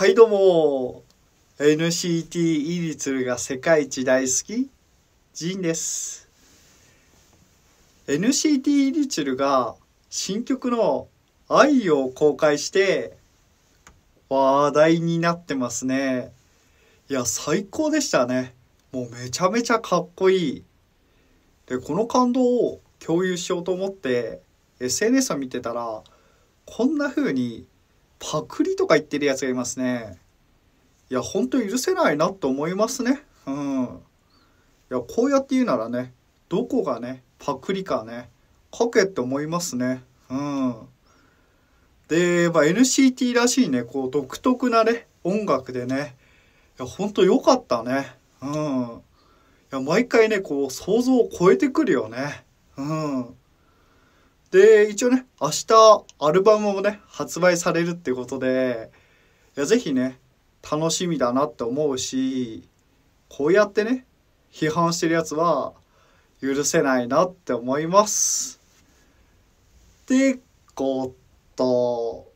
はいどうも NCT イリツルが世界一大好きジンです NCT イリツルが新曲の「愛」を公開して話題になってますねいや最高でしたねもうめちゃめちゃかっこいいでこの感動を共有しようと思って SNS を見てたらこんな風にパクリとか言ってるやつがいますね。いや、ほんと許せないなと思いますね。うん。いや、こうやって言うならね、どこがね、パクリかね、書けって思いますね。うん。で、まあ、NCT らしいね、こう、独特なね、音楽でね、いや、ほんと良かったね。うん。いや、毎回ね、こう、想像を超えてくるよね。うん。で、一応ね、明日アルバムもね、発売されるってことで、いや、ぜひね、楽しみだなって思うし、こうやってね、批判してるやつは許せないなって思います。ってこと。